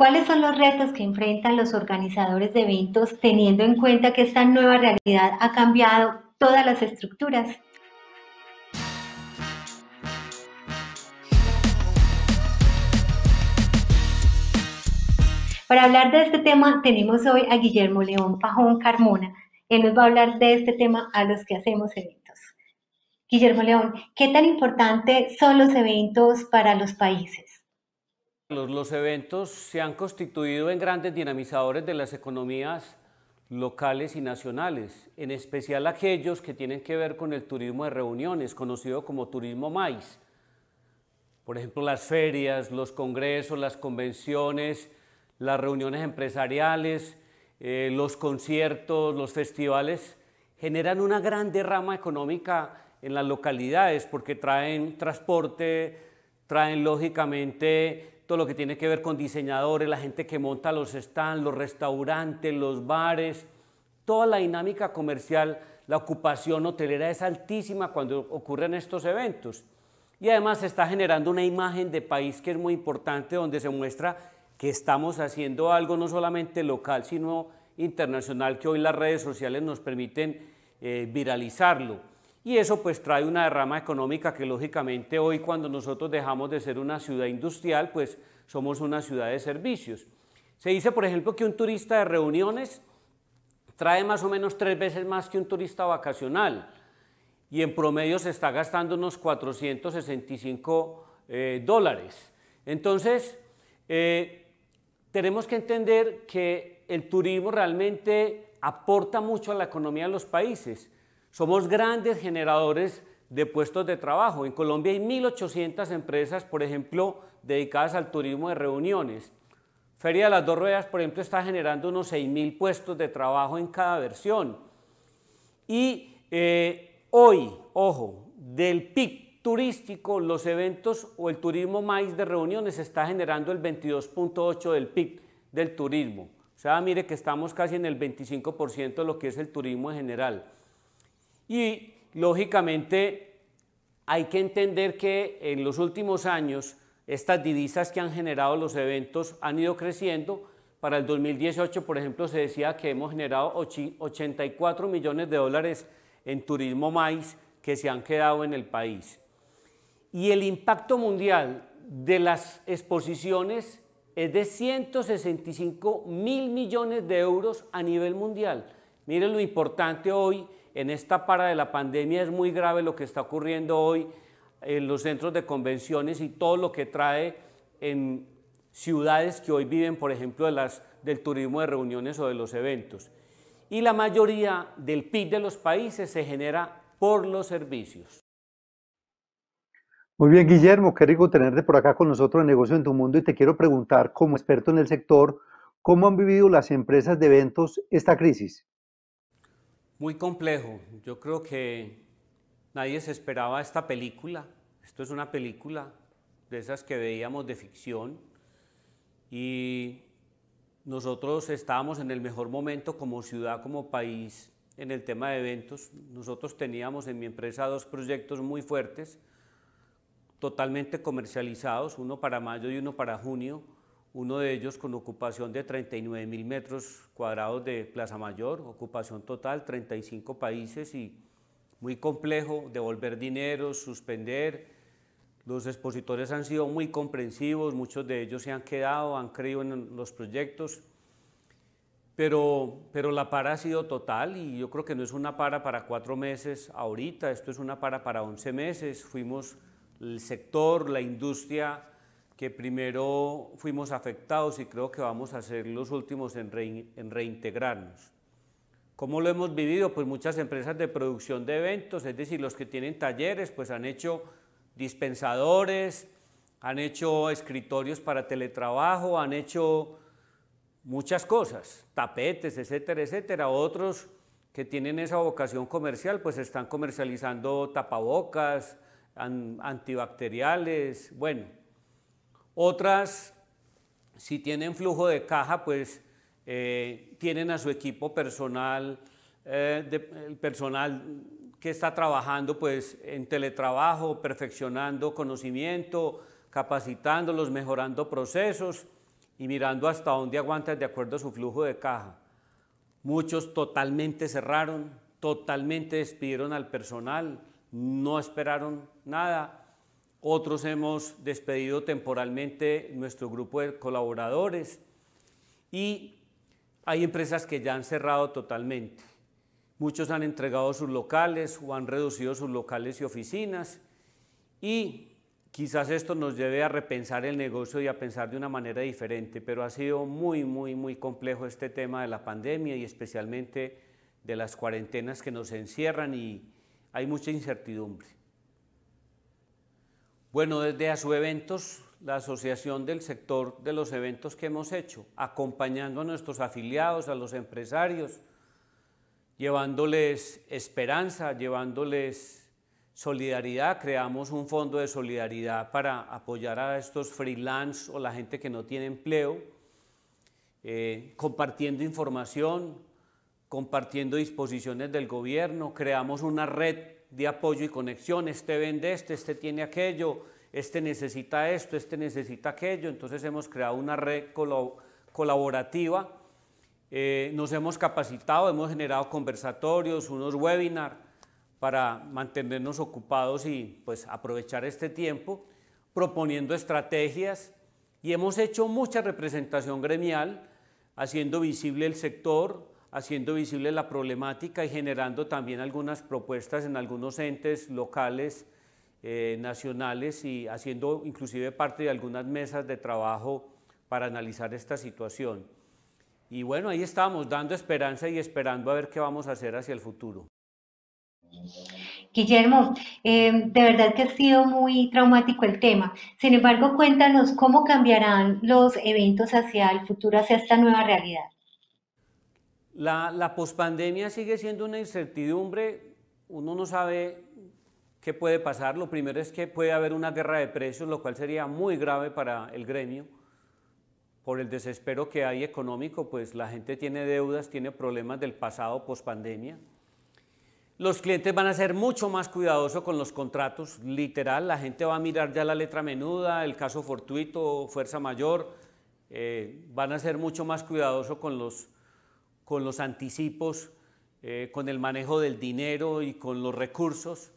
¿Cuáles son los retos que enfrentan los organizadores de eventos teniendo en cuenta que esta nueva realidad ha cambiado todas las estructuras? Para hablar de este tema tenemos hoy a Guillermo León Pajón Carmona. Él nos va a hablar de este tema a los que hacemos eventos. Guillermo León, ¿qué tan importantes son los eventos para los países? Los, eventos se han constituido en grandes dinamizadores de las economías locales y nacionales, en especial aquellos que tienen que ver con el turismo de reuniones, conocido como turismo maíz. Por ejemplo, las ferias, los congresos, las convenciones, las reuniones empresariales, eh, los conciertos, los festivales, generan una gran derrama económica en las localidades porque traen transporte, traen lógicamente todo lo que tiene que ver con diseñadores, la gente que monta los stands, los restaurantes, los bares, toda la dinámica comercial, la ocupación hotelera es altísima cuando ocurren estos eventos. Y además se está generando una imagen de país que es muy importante, donde se muestra que estamos haciendo algo no solamente local, sino internacional, que hoy las redes sociales nos permiten eh, viralizarlo. Y eso pues trae una derrama económica que lógicamente hoy cuando nosotros dejamos de ser una ciudad industrial, pues somos una ciudad de servicios. Se dice, por ejemplo, que un turista de reuniones trae más o menos tres veces más que un turista vacacional y en promedio se está gastando unos 465 eh, dólares. Entonces, eh, tenemos que entender que el turismo realmente aporta mucho a la economía de los países. Somos grandes generadores de puestos de trabajo. En Colombia hay 1.800 empresas, por ejemplo, dedicadas al turismo de reuniones. Feria de las Dos Ruedas, por ejemplo, está generando unos 6.000 puestos de trabajo en cada versión. Y eh, hoy, ojo, del PIB turístico, los eventos o el turismo más de reuniones está generando el 22.8 del PIB del turismo. O sea, mire que estamos casi en el 25% de lo que es el turismo en general. Y lógicamente hay que entender que en los últimos años estas divisas que han generado los eventos han ido creciendo. Para el 2018, por ejemplo, se decía que hemos generado 84 millones de dólares en turismo maíz que se han quedado en el país. Y el impacto mundial de las exposiciones es de 165 mil millones de euros a nivel mundial. Miren lo importante hoy en esta para de la pandemia es muy grave lo que está ocurriendo hoy en los centros de convenciones y todo lo que trae en ciudades que hoy viven, por ejemplo, de las, del turismo de reuniones o de los eventos. Y la mayoría del PIB de los países se genera por los servicios. Muy bien, Guillermo, qué rico tenerte por acá con nosotros en Negocio en tu Mundo y te quiero preguntar, como experto en el sector, ¿cómo han vivido las empresas de eventos esta crisis? muy complejo. Yo creo que nadie se esperaba esta película. Esto es una película de esas que veíamos de ficción y nosotros estábamos en el mejor momento como ciudad, como país en el tema de eventos. Nosotros teníamos en mi empresa dos proyectos muy fuertes, totalmente comercializados, uno para mayo y uno para junio uno de ellos con ocupación de 39 mil metros cuadrados de Plaza Mayor, ocupación total, 35 países y muy complejo, devolver dinero, suspender. Los expositores han sido muy comprensivos, muchos de ellos se han quedado, han creído en los proyectos, pero, pero la para ha sido total y yo creo que no es una para para cuatro meses ahorita, esto es una para para 11 meses. Fuimos el sector, la industria, que primero fuimos afectados y creo que vamos a ser los últimos en, reintegrarnos. ¿Cómo lo hemos vivido? Pues muchas empresas de producción de eventos, es decir, los que tienen talleres, pues han hecho dispensadores, han hecho escritorios para teletrabajo, han hecho muchas cosas, tapetes, etcétera, etcétera. Otros que tienen esa vocación comercial, pues están comercializando tapabocas, antibacteriales, bueno. Otras, si tienen flujo de caja, pues eh, tienen a su equipo personal, eh, el personal que está trabajando pues en teletrabajo, perfeccionando conocimiento, capacitándolos, mejorando procesos y mirando hasta dónde aguantan de acuerdo a su flujo de caja. Muchos totalmente cerraron, totalmente despidieron al personal, no esperaron nada otros hemos despedido temporalmente nuestro grupo de colaboradores y hay empresas que ya han cerrado totalmente. Muchos han entregado sus locales o han reducido sus locales y oficinas y quizás esto nos lleve a repensar el negocio y a pensar de una manera diferente, pero ha sido muy, muy, muy complejo este tema de la pandemia y especialmente de las cuarentenas que nos encierran y hay mucha incertidumbre. Bueno, desde su Eventos, la asociación del sector de los eventos que hemos hecho, acompañando a nuestros afiliados, a los empresarios, llevándoles esperanza, llevándoles solidaridad. Creamos un fondo de solidaridad para apoyar a estos freelance o la gente que no tiene empleo, eh, compartiendo información, compartiendo disposiciones del gobierno. Creamos una red de apoyo y conexión, este vende este, este tiene aquello, este necesita esto, este necesita aquello, entonces hemos creado una red colaborativa, eh, nos hemos capacitado, hemos generado conversatorios, unos webinars para mantenernos ocupados y pues aprovechar este tiempo, proponiendo estrategias y hemos hecho mucha representación gremial, haciendo visible el sector, haciendo visible la problemática y generando también algunas propuestas en algunos entes locales, eh, nacionales y haciendo inclusive parte de algunas mesas de trabajo para analizar esta situación. Y bueno, ahí estamos, dando esperanza y esperando a ver qué vamos a hacer hacia el futuro. Guillermo, eh, de verdad que ha sido muy traumático el tema. Sin embargo, cuéntanos cómo cambiarán los eventos hacia el futuro, hacia esta nueva realidad. La, pospandemia sigue siendo una incertidumbre, uno no sabe qué puede pasar. Lo primero es que puede haber una guerra de precios, lo cual sería muy grave para el gremio. Por el desespero que hay económico, pues la gente tiene deudas, tiene problemas del pasado pospandemia. Los clientes van a ser mucho más cuidadosos con los contratos, literal. La gente va a mirar ya la letra menuda, el caso fortuito, fuerza mayor. Eh, van a ser mucho más cuidadosos con los con los anticipos, eh, con el manejo del dinero y con los recursos.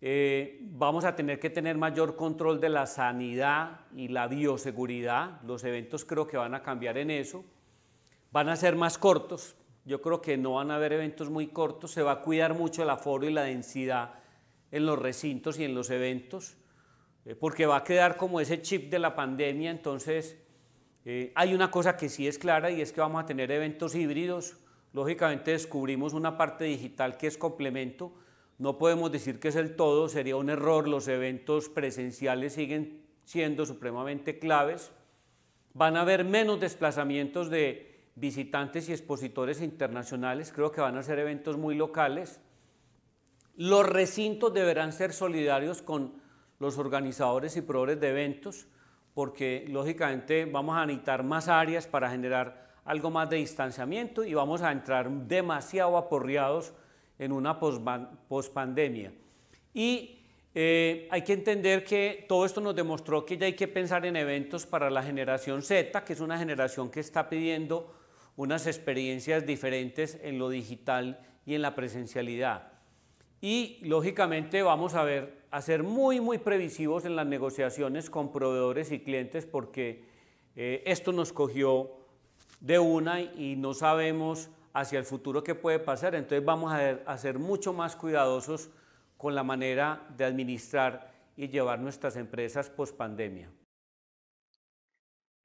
Eh, vamos a tener que tener mayor control de la sanidad y la bioseguridad. Los eventos creo que van a cambiar en eso. Van a ser más cortos. Yo creo que no van a haber eventos muy cortos. Se va a cuidar mucho el aforo y la densidad en los recintos y en los eventos, eh, porque va a quedar como ese chip de la pandemia. Entonces, eh, hay una cosa que sí es clara y es que vamos a tener eventos híbridos. Lógicamente descubrimos una parte digital que es complemento. No podemos decir que es el todo, sería un error. Los eventos presenciales siguen siendo supremamente claves. Van a haber menos desplazamientos de visitantes y expositores internacionales. Creo que van a ser eventos muy locales. Los recintos deberán ser solidarios con los organizadores y proveedores de eventos porque lógicamente vamos a necesitar más áreas para generar algo más de distanciamiento y vamos a entrar demasiado aporreados en una pospandemia. Y eh, hay que entender que todo esto nos demostró que ya hay que pensar en eventos para la generación Z, que es una generación que está pidiendo unas experiencias diferentes en lo digital y en la presencialidad y lógicamente vamos a ver, a ser muy, muy previsivos en las negociaciones con proveedores y clientes porque eh, esto nos cogió de una y no sabemos hacia el futuro qué puede pasar, entonces vamos a, a ser mucho más cuidadosos con la manera de administrar y llevar nuestras empresas post pandemia.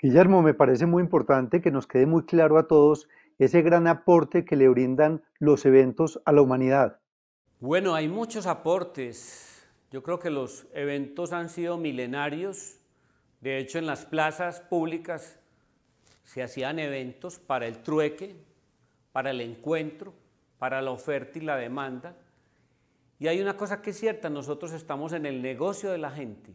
Guillermo, me parece muy importante que nos quede muy claro a todos ese gran aporte que le brindan los eventos a la humanidad bueno, hay muchos aportes. Yo creo que los eventos han sido milenarios. De hecho, en las plazas públicas se hacían eventos para el trueque, para el encuentro, para la oferta y la demanda. Y hay una cosa que es cierta, nosotros estamos en el negocio de la gente.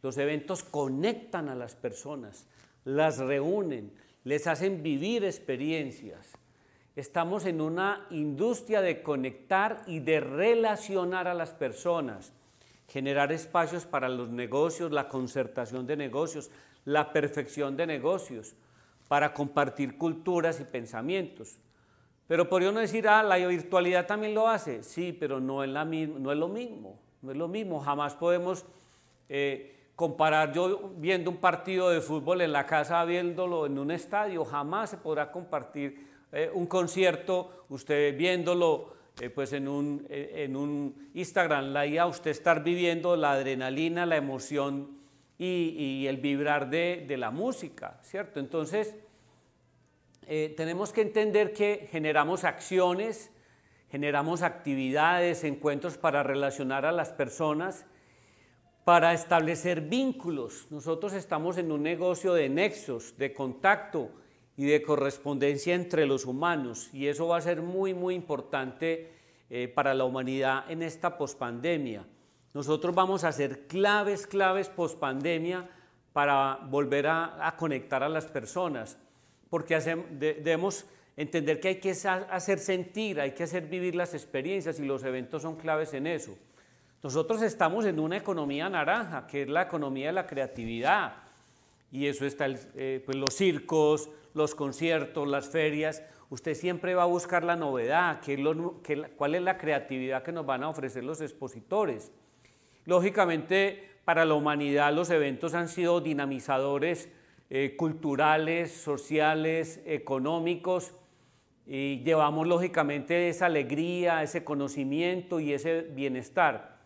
Los eventos conectan a las personas, las reúnen, les hacen vivir experiencias. Estamos en una industria de conectar y de relacionar a las personas, generar espacios para los negocios, la concertación de negocios, la perfección de negocios, para compartir culturas y pensamientos. Pero podría no decir, ah, la virtualidad también lo hace. Sí, pero no es, la, no es lo mismo, no es lo mismo. Jamás podemos eh, comparar yo viendo un partido de fútbol en la casa, viéndolo en un estadio, jamás se podrá compartir eh, un concierto, usted viéndolo eh, pues en un, eh, en un Instagram Live, a usted estar viviendo la adrenalina, la emoción y, el vibrar de, de, la música, ¿cierto? Entonces, tenemos que entender que generamos acciones, generamos actividades, encuentros para relacionar a las personas, para establecer vínculos. Nosotros estamos en un negocio de nexos, de contacto, y de correspondencia entre los humanos. Y eso va a ser muy, muy importante eh, para la humanidad en esta pospandemia. Nosotros vamos a ser claves, claves pospandemia para volver a, conectar a las personas, porque debemos entender que hay que hacer sentir, hay que hacer vivir las experiencias y los eventos son claves en eso. Nosotros estamos en una economía naranja, que es la economía de la creatividad, y eso está eh, pues, los circos, los conciertos, las ferias. Usted siempre va a buscar la novedad, cuál es la creatividad que nos van a ofrecer los expositores. Lógicamente, para la humanidad los eventos han sido dinamizadores eh, culturales, sociales, económicos, y llevamos lógicamente esa alegría, ese conocimiento y ese bienestar.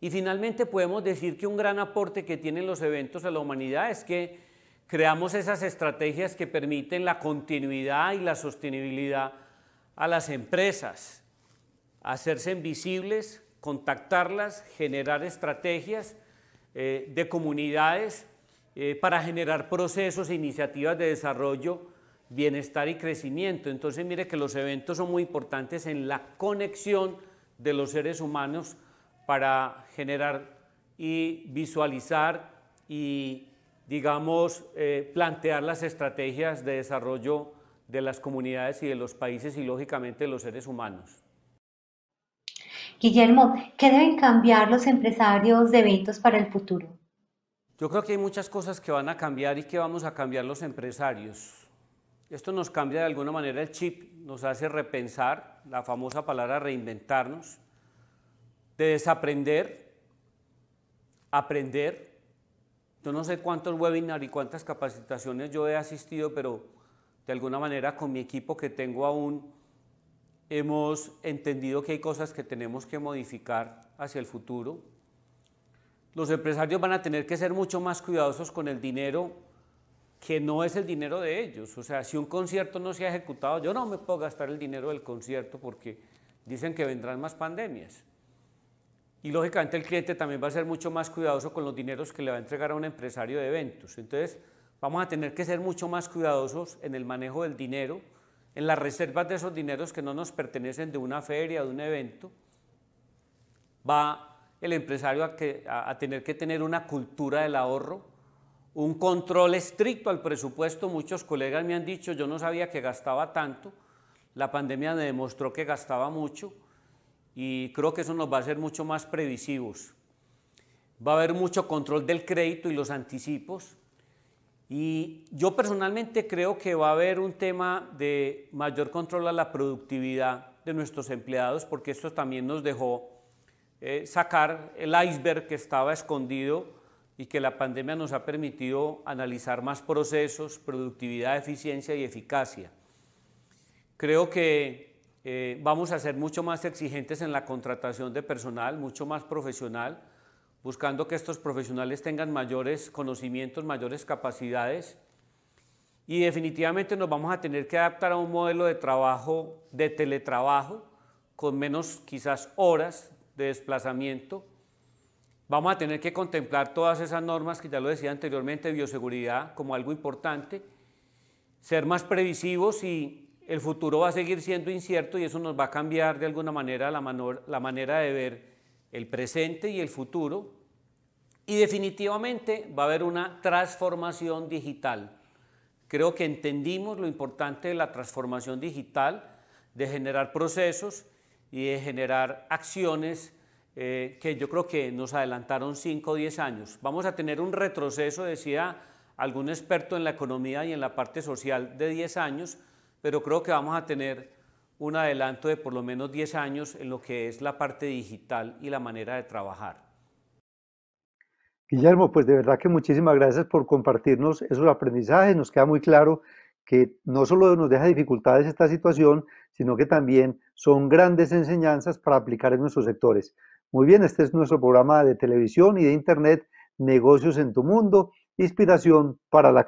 Y finalmente podemos decir que un gran aporte que tienen los eventos a la humanidad es que creamos esas estrategias que permiten la continuidad y la sostenibilidad a las empresas, hacerse invisibles, contactarlas, generar estrategias eh, de comunidades eh, para generar procesos e iniciativas de desarrollo, bienestar y crecimiento. Entonces mire que los eventos son muy importantes en la conexión de los seres humanos para generar y visualizar y, digamos, eh, plantear las estrategias de desarrollo de las comunidades y de los países y, lógicamente, de los seres humanos. Guillermo, ¿qué deben cambiar los empresarios de eventos para el futuro? Yo creo que hay muchas cosas que van a cambiar y que vamos a cambiar los empresarios. Esto nos cambia de alguna manera el chip, nos hace repensar, la famosa palabra reinventarnos de desaprender, aprender. Yo no sé cuántos webinars y cuántas capacitaciones yo he asistido, pero de alguna manera con mi equipo que tengo aún hemos entendido que hay cosas que tenemos que modificar hacia el futuro. Los empresarios van a tener que ser mucho más cuidadosos con el dinero que no es el dinero de ellos. O sea, si un concierto no se ha ejecutado, yo no me puedo gastar el dinero del concierto porque dicen que vendrán más pandemias. Y lógicamente el cliente también va a ser mucho más cuidadoso con los dineros que le va a entregar a un empresario de eventos. Entonces vamos a tener que ser mucho más cuidadosos en el manejo del dinero, en las reservas de esos dineros que no nos pertenecen de una feria, de un evento. Va el empresario a, a tener que tener una cultura del ahorro, un control estricto al presupuesto. Muchos colegas me han dicho, yo no sabía que gastaba tanto, la pandemia me demostró que gastaba mucho y creo que eso nos va a hacer mucho más previsivos. Va a haber mucho control del crédito y los anticipos. Y yo personalmente creo que va a haber un tema de mayor control a la productividad de nuestros empleados, porque esto también nos dejó eh, sacar el iceberg que estaba escondido y que la pandemia nos ha permitido analizar más procesos, productividad, eficiencia y eficacia. Creo que eh, vamos a ser mucho más exigentes en la contratación de personal, mucho más profesional, buscando que estos profesionales tengan mayores conocimientos, mayores capacidades. Y definitivamente nos vamos a tener que adaptar a un modelo de trabajo, de teletrabajo, con menos quizás horas de desplazamiento. Vamos a tener que contemplar todas esas normas que ya lo decía anteriormente, bioseguridad como algo importante, ser más previsivos y el futuro va a seguir siendo incierto y eso nos va a cambiar de alguna manera la, manera de ver el presente y el futuro. Y definitivamente va a haber una transformación digital. Creo que entendimos lo importante de la transformación digital, de generar procesos y de generar acciones eh, que yo creo que nos adelantaron 5 o 10 años. Vamos a tener un retroceso, decía algún experto en la economía y en la parte social, de 10 años, pero creo que vamos a tener un adelanto de por lo menos 10 años en lo que es la parte digital y la manera de trabajar. Guillermo, pues de verdad que muchísimas gracias por compartirnos esos aprendizajes. Nos queda muy claro que no solo nos deja dificultades esta situación, sino que también son grandes enseñanzas para aplicar en nuestros sectores. Muy bien, este es nuestro programa de televisión y de Internet, Negocios en tu Mundo, inspiración para la